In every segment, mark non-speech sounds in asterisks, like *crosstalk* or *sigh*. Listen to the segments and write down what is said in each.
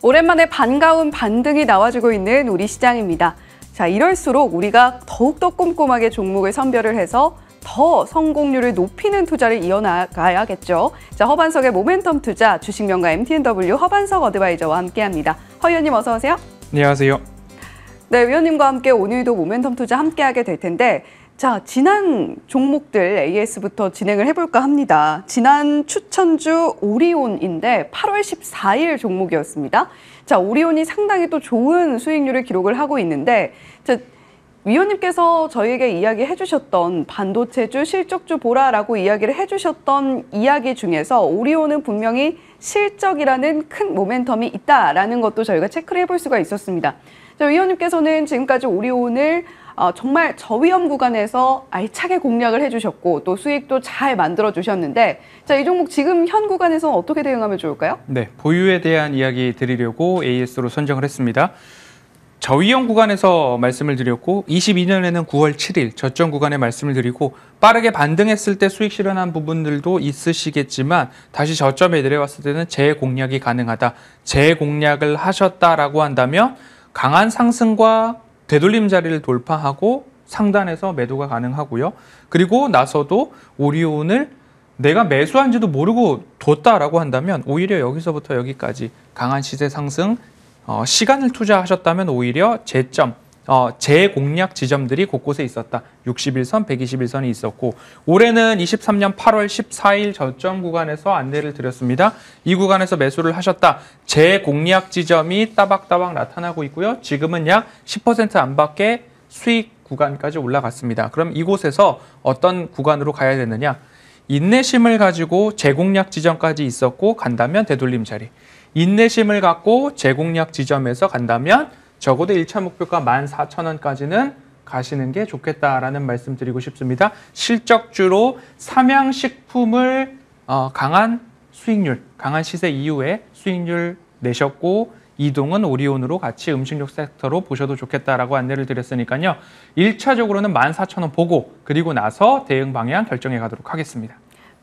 오랜만에 반가운 반등이 나와주고 있는 우리 시장입니다. 자, 이럴수록 우리가 더욱더 꼼꼼하게 종목을 선별을 해서 더 성공률을 높이는 투자를 이어나가야겠죠. 자, 허반석의 모멘텀 투자 주식명가 MTNW 허반석 어드바이저와 함께합니다. 허 위원님 어서 오세요. 안녕하세요. 네, 위원님과 함께 오늘도 모멘텀 투자 함께하게 될 텐데 자, 지난 종목들 AS부터 진행을 해볼까 합니다. 지난 추천주 오리온인데 8월 14일 종목이었습니다. 자, 오리온이 상당히 또 좋은 수익률을 기록을 하고 있는데, 자, 위원님께서 저희에게 이야기해 주셨던 반도체주, 실적주 보라라고 이야기를 해 주셨던 이야기 중에서 오리온은 분명히 실적이라는 큰 모멘텀이 있다라는 것도 저희가 체크를 해볼 수가 있었습니다. 자, 위원님께서는 지금까지 오리온을 어, 정말 저위험 구간에서 알차게 공략을 해주셨고 또 수익도 잘 만들어 주셨는데 자 이 종목 지금 현 구간에서 어떻게 대응하면 좋을까요? 네, 보유에 대한 이야기 드리려고 AS로 선정을 했습니다. 저위험 구간에서 말씀을 드렸고 22년에는 9월 7일 저점 구간에 말씀을 드리고 빠르게 반등했을 때 수익 실현한 부분들도 있으시겠지만 다시 저점에 내려왔을 때는 재공략이 가능하다. 재공략을 하셨다라고 한다면 강한 상승과 되돌림 자리를 돌파하고 상단에서 매도가 가능하고요. 그리고 나서도 오리온을 내가 매수한지도 모르고 뒀다라고 한다면 오히려 여기서부터 여기까지 강한 시세 상승 어, 시간을 투자하셨다면 오히려 제점 어, 재공략 지점들이 곳곳에 있었다. 61선, 121선이 있었고 올해는 23년 8월 14일 저점 구간에서 안내를 드렸습니다. 이 구간에서 매수를 하셨다. 재공략 지점이 따박따박 나타나고 있고요. 지금은 약 10% 안팎의 수익 구간까지 올라갔습니다. 그럼 이곳에서 어떤 구간으로 가야 되느냐? 인내심을 가지고 재공략 지점까지 있었고 간다면 되돌림 자리. 인내심을 갖고 재공략 지점에서 간다면 적어도 1차 목표가 14,000원까지는 가시는 게 좋겠다라는 말씀 드리고 싶습니다. 실적주로 삼양식품을 어, 강한 수익률, 강한 시세 이후에 수익률 내셨고 이동은 오리온으로 같이 음식료 섹터로 보셔도 좋겠다라고 안내를 드렸으니까요. 1차적으로는 14,000원 보고 그리고 나서 대응 방향 결정해 가도록 하겠습니다.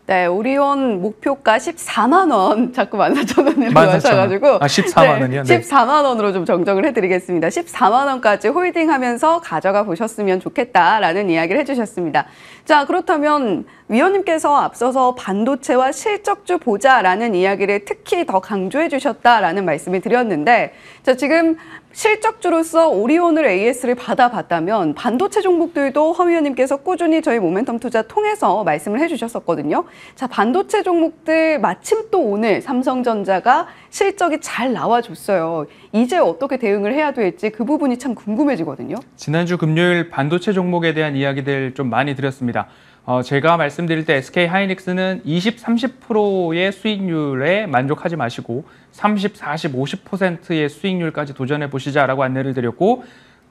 네, 오리온 목표가 14만 원, *laughs* 자꾸 1 4 0 0 0원이라 하셔가지고. 아, 14만 원이요? 네, 14만 원으로 좀 정정을 해드리겠습니다. 14만 원까지 홀딩하면서 가져가 보셨으면 좋겠다라는 이야기를 해주셨습니다. 자, 그렇다면 위원님께서 앞서서 반도체와 실적주 보자라는 이야기를 특히 더 강조해 주셨다라는 말씀을 드렸는데, 자, 지금 실적주로서 오리온을 AS를 받아봤다면 반도체 종목들도 허 위원님께서 꾸준히 저희 모멘텀 투자 통해서 말씀을 해주셨었거든요. 자 반도체 종목들 마침 또 오늘 삼성전자가 실적이 잘 나와줬어요. 이제 어떻게 대응을 해야 될지 그 부분이 참 궁금해지거든요. 지난주 금요일 반도체 종목에 대한 이야기들 좀 많이 드렸습니다. 어, 제가 말씀드릴 때 SK 하이닉스는 20, 30%의 수익률에 만족하지 마시고 30, 40, 50%의 수익률까지 도전해 보시자라고 안내를 드렸고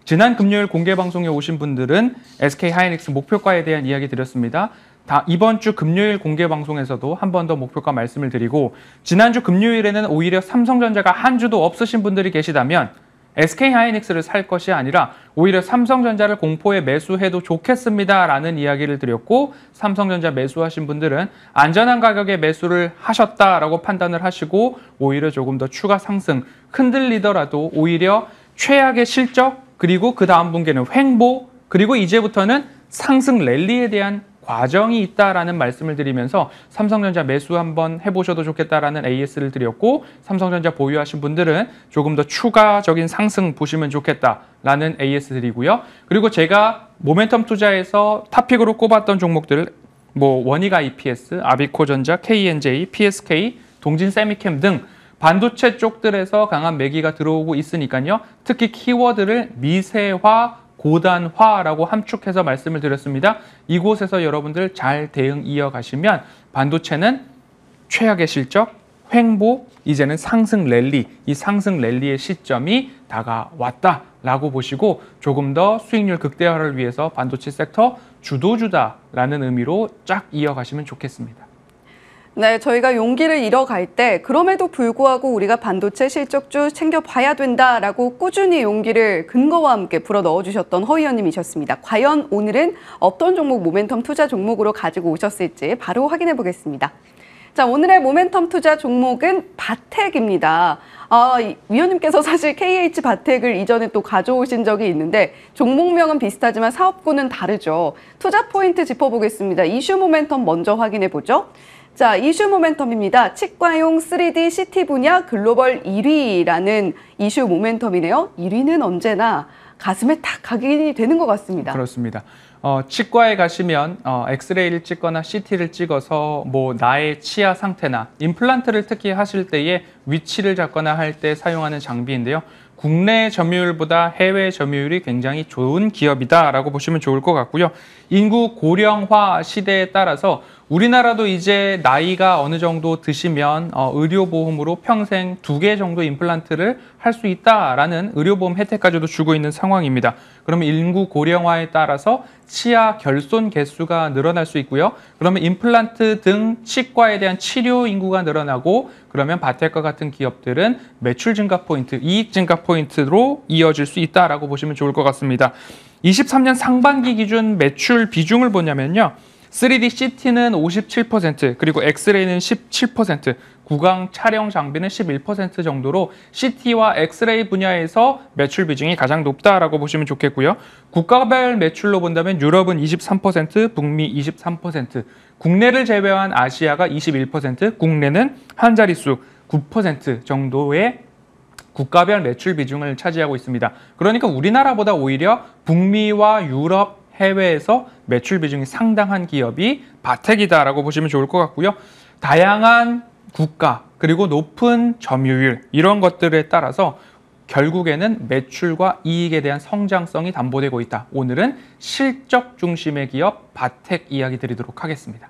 지난 금요일 공개 방송에 오신 분들은 SK 하이닉스 목표가에 대한 이야기 드렸습니다. 다 이번 주 금요일 공개 방송에서도 한 번 더 목표가 말씀을 드리고 지난주 금요일에는 오히려 삼성전자가 한 주도 없으신 분들이 계시다면 SK 하이닉스를 살 것이 아니라 오히려 삼성전자를 공포에 매수해도 좋겠습니다라는 이야기를 드렸고 삼성전자 매수하신 분들은 안전한 가격에 매수를 하셨다라고 판단을 하시고 오히려 조금 더 추가 상승 흔들리더라도 오히려 최악의 실적 그리고 그 다음 분기는 횡보 그리고 이제부터는 상승 랠리에 대한 과정이 있다라는 말씀을 드리면서 삼성전자 매수 한번 해보셔도 좋겠다라는 AS를 드렸고 삼성전자 보유하신 분들은 조금 더 추가적인 상승 보시면 좋겠다라는 AS 드리고요. 그리고 제가 모멘텀 투자에서 탑픽으로 꼽았던 종목들 뭐 원익 IPS, e 아비코전자, KNJ, PSK, 동진세미캠 등 반도체 쪽들에서 강한 매기가 들어오고 있으니까요. 특히 키워드를 미세화 고단화라고 함축해서 말씀을 드렸습니다. 이곳에서 여러분들 잘 대응 이어가시면 반도체는 최악의 실적, 횡보, 이제는 상승 랠리, 이 상승 랠리의 시점이 다가왔다라고 보시고 조금 더 수익률 극대화를 위해서 반도체 섹터 주도주다라는 의미로 쫙 이어가시면 좋겠습니다. 네, 저희가 용기를 잃어갈 때 그럼에도 불구하고 우리가 반도체 실적주 챙겨봐야 된다라고 꾸준히 용기를 근거와 함께 불어 넣어주셨던 허 의원님이셨습니다. 과연 오늘은 어떤 종목 모멘텀 투자 종목으로 가지고 오셨을지 바로 확인해 보겠습니다. 자, 오늘의 모멘텀 투자 종목은 바텍입니다. 아, 위원님께서 사실 KH 바텍을 이전에 또 가져오신 적이 있는데 종목명은 비슷하지만 사업군은 다르죠. 투자 포인트 짚어보겠습니다. 이슈 모멘텀 먼저 확인해 보죠. 자, 이슈 모멘텀입니다. 치과용 3D CT 분야 글로벌 1위라는 이슈 모멘텀이네요. 1위는 언제나 가슴에 탁 각인이 되는 것 같습니다. 그렇습니다. 어, 치과에 가시면 어, 엑스레이를 찍거나 CT를 찍어서 뭐 나의 치아 상태나 임플란트를 특히 하실 때에 위치를 잡거나 할 때 사용하는 장비인데요. 국내 점유율보다 해외 점유율이 굉장히 좋은 기업이다라고 보시면 좋을 것 같고요. 인구 고령화 시대에 따라서 우리나라도 이제 나이가 어느 정도 드시면 어, 의료보험으로 평생 두 개 정도 임플란트를 할수 있다라는 의료보험 혜택까지도 주고 있는 상황입니다. 그러면 인구 고령화에 따라서 치아 결손 개수가 늘어날 수 있고요. 그러면 임플란트 등 치과에 대한 치료 인구가 늘어나고 그러면 바텍과 같은 기업들은 매출 증가 포인트, 이익 증가 포인트로 이어질 수 있다라고 보시면 좋을 것 같습니다. 23년 상반기 기준 매출 비중을 보냐면요. 3D CT는 57%, 그리고 엑스레이는 17%, 구강 촬영 장비는 11% 정도로 CT와 엑스레이 분야에서 매출 비중이 가장 높다라고 보시면 좋겠고요. 국가별 매출로 본다면 유럽은 23%, 북미 23%, 국내를 제외한 아시아가 21%, 국내는 한 자릿수 9% 정도의 국가별 매출 비중을 차지하고 있습니다. 그러니까 우리나라보다 오히려 북미와 유럽 해외에서 매출 비중이 상당한 기업이 바텍이다라고 보시면 좋을 것 같고요. 다양한 국가 그리고 높은 점유율 이런 것들에 따라서 결국에는 매출과 이익에 대한 성장성이 담보되고 있다. 오늘은 실적 중심의 기업 바텍 이야기 드리도록 하겠습니다.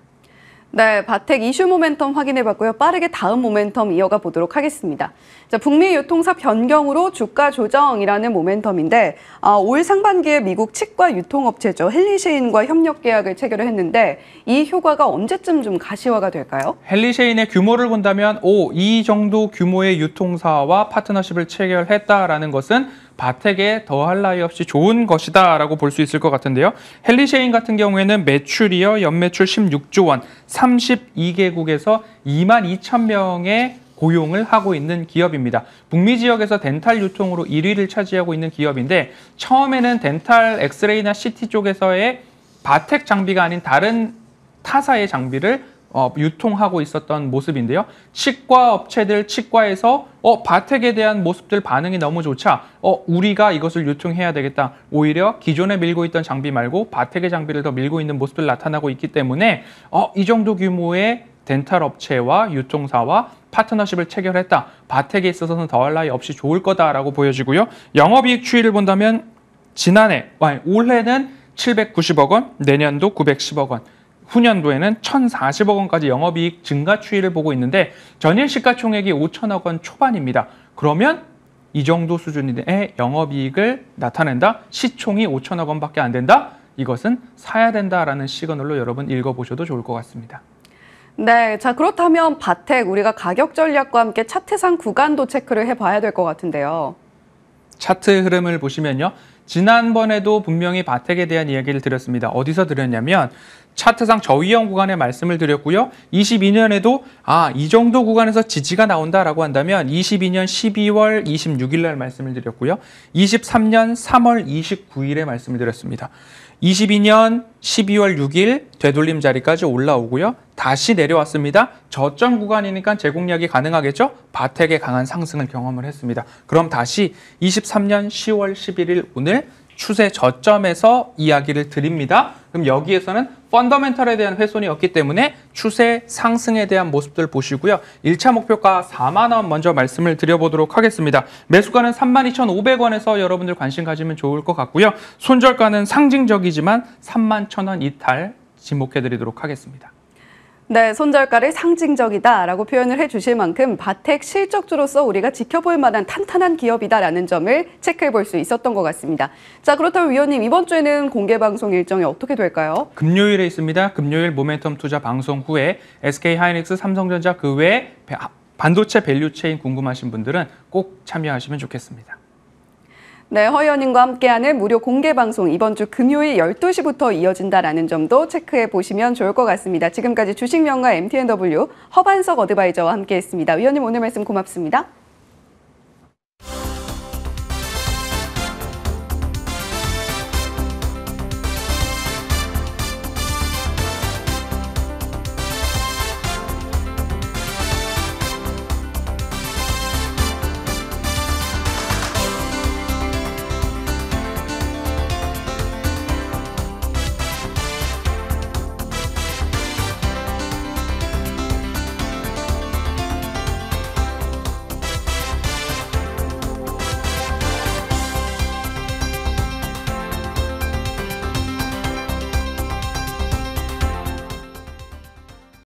네, 바텍 이슈 모멘텀 확인해봤고요. 빠르게 다음 모멘텀 이어가 보도록 하겠습니다. 자, 북미 유통사 변경으로 주가 조정이라는 모멘텀인데 아, 올 상반기에 미국 치과 유통업체죠. 헨리쉐인과 협력 계약을 체결을 했는데 이 효과가 언제쯤 좀 가시화가 될까요? 헨리쉐인의 규모를 본다면 오, 이 정도 규모의 유통사와 파트너십을 체결했다라는 것은 바텍에 더할 나위 없이 좋은 것이다 라고 볼 수 있을 것 같은데요. 헬리쉐인 같은 경우에는 매출이요. 연매출 16조 원, 32개국에서 2만 2천 명의 고용을 하고 있는 기업입니다. 북미 지역에서 덴탈 유통으로 1위를 차지하고 있는 기업인데 처음에는 덴탈 엑스레이나 CT 쪽에서의 바텍 장비가 아닌 다른 타사의 장비를 어, 유통하고 있었던 모습인데요. 치과 업체들 치과에서 어, 바텍에 대한 모습들 반응이 너무 좋자 어, 우리가 이것을 유통해야 되겠다. 오히려 기존에 밀고 있던 장비 말고 바텍의 장비를 더 밀고 있는 모습들 나타나고 있기 때문에 어, 이 정도 규모의 덴탈 업체와 유통사와 파트너십을 체결했다. 바텍에 있어서는 더할 나위 없이 좋을 거다라고 보여지고요. 영업이익 추이를 본다면 지난해, 아니, 올해는 790억 원, 내년도 910억 원, 후년도에는 1,040억 원까지 영업이익 증가 추이를 보고 있는데 전일 시가총액이 5천억 원 초반입니다. 그러면 이 정도 수준의 영업이익을 나타낸다? 시총이 5천억 원밖에 안 된다? 이것은 사야 된다라는 시그널로 여러분 읽어보셔도 좋을 것 같습니다. 네, 자 그렇다면 바텍 우리가 가격 전략과 함께 차트상 구간도 체크를 해봐야 될 것 같은데요. 차트 흐름을 보시면요. 지난번에도 분명히 바텍에 대한 이야기를 드렸습니다. 어디서 드렸냐면 차트상 저위험 구간에 말씀을 드렸고요. 22년에도 아, 이 정도 구간에서 지지가 나온다라고 한다면 22년 12월 26일 날 말씀을 드렸고요. 23년 3월 29일에 말씀을 드렸습니다. 22년 12월 6일 되돌림 자리까지 올라오고요. 다시 내려왔습니다. 저점 구간이니까 제공략이 가능하겠죠? 바텍의 강한 상승을 경험을 했습니다. 그럼 다시 23년 10월 11일 오늘 추세 저점에서 이야기를 드립니다. 그럼 여기에서는 펀더멘털에 대한 훼손이 없기 때문에 추세 상승에 대한 모습들 보시고요. 1차 목표가 4만 원 먼저 말씀을 드려보도록 하겠습니다. 매수가는 32,500원에서 여러분들 관심 가지면 좋을 것 같고요. 손절가는 상징적이지만 3만 1,000원 이탈 지목해드리도록 하겠습니다. 네, 손절가를 상징적이다라고 표현을 해주실 만큼 바텍 실적주로서 우리가 지켜볼 만한 탄탄한 기업이다라는 점을 체크해 볼 수 있었던 것 같습니다. 자, 그렇다면 위원님 이번 주에는 공개 방송 일정이 어떻게 될까요? 금요일에 있습니다. 금요일 모멘텀 투자 방송 후에 SK 하이닉스, 삼성전자 그 외에 아, 반도체 밸류체인 궁금하신 분들은 꼭 참여하시면 좋겠습니다. 네, 허연님과 함께하는 무료 공개 방송 이번 주 금요일 12시부터 이어진다라는 점도 체크해 보시면 좋을 것 같습니다. 지금까지 주식명가 MTNW 허반석 어드바이저와 함께했습니다. 위원님 오늘 말씀 고맙습니다.